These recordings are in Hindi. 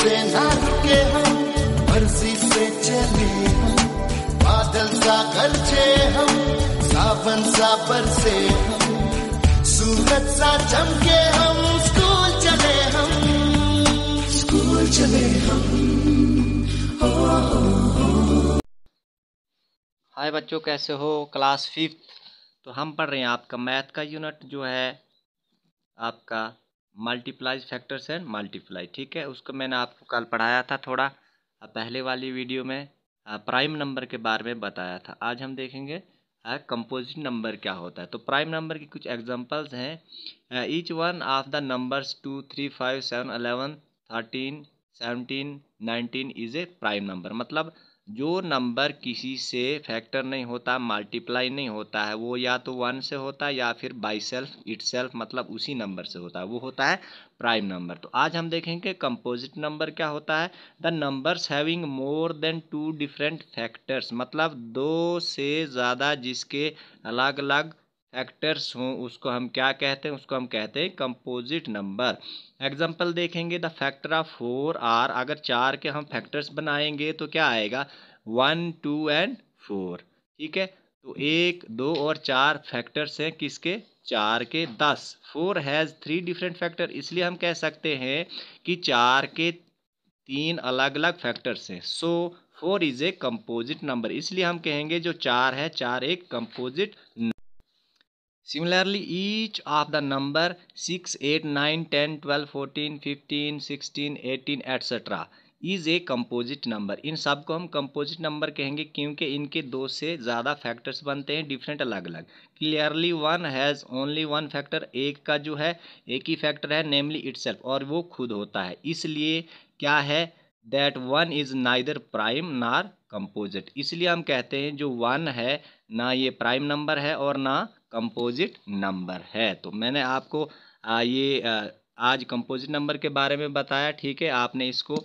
सेना हम से चले हम बादल सा हम सावन सा बरसे हम सूरज सा चमके हम स्कूल चले हम स्कूल चले हम हाय बच्चों कैसे हो क्लास फिफ्थ तो हम पढ़ रहे हैं आपका मैथ का यूनिट जो है आपका मल्टीप्लाइज फैक्टर्स एंड मल्टीप्लाई ठीक है उसको मैंने आपको कल पढ़ाया था थोड़ा पहले वाली वीडियो में प्राइम नंबर के बारे में बताया था आज हम देखेंगे कंपोजिट नंबर क्या होता है तो प्राइम नंबर की कुछ एग्जांपल्स हैं each one of the numbers two three five seven eleven thirteen seventeen nineteen is a prime number मतलब जो नंबर किसी से फैक्टर नहीं होता मल्टीप्लाई नहीं होता है वो या तो वन से होता है या फिर बाई सेल्फ इट सेल्फ मतलब उसी नंबर से होता है वो होता है प्राइम नंबर तो आज हम देखेंगे कंपोजिट नंबर क्या होता है the numbers having more than two different factors मतलब दो से ज़्यादा जिसके अलग अलग फैक्टर्स हों उसको हम क्या कहते हैं उसको हम कहते हैं कंपोजिट नंबर एग्जांपल देखेंगे the factor of four are अगर चार के हम फैक्टर्स बनाएंगे तो क्या आएगा वन टू एंड फोर ठीक है तो एक दो और चार फैक्टर्स हैं किसके चार के दस four has three different factor इसलिए हम कह सकते हैं कि चार के तीन अलग अलग फैक्टर्स हैं so four is a composite number इसलिए हम कहेंगे जो चार है चार एक composite similarly each of the number six eight nine ten twelve 14, fifteen sixteen eighteen etc. Is a composite number इन सब को हम कम्पोजिट नंबर कहेंगे क्योंकि इनके दो से ज़्यादा फैक्टर्स बनते हैं डिफरेंट अलग अलग clearly one has only one factor एक का जो है एक ही फैक्टर है नेमली इट्सल्फ और वो खुद होता है इसलिए क्या है that one is neither prime nor composite इसलिए हम कहते हैं जो वन है ना ये प्राइम नंबर है और ना कंपोजिट नंबर है तो मैंने आपको ये आज कंपोजिट नंबर के बारे में बताया ठीक है आपने इसको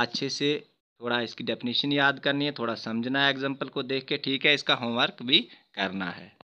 अच्छे से थोड़ा इसकी डेफिनेशन याद करनी है थोड़ा समझना है एग्जाम्पल को देख के ठीक है इसका होमवर्क भी करना है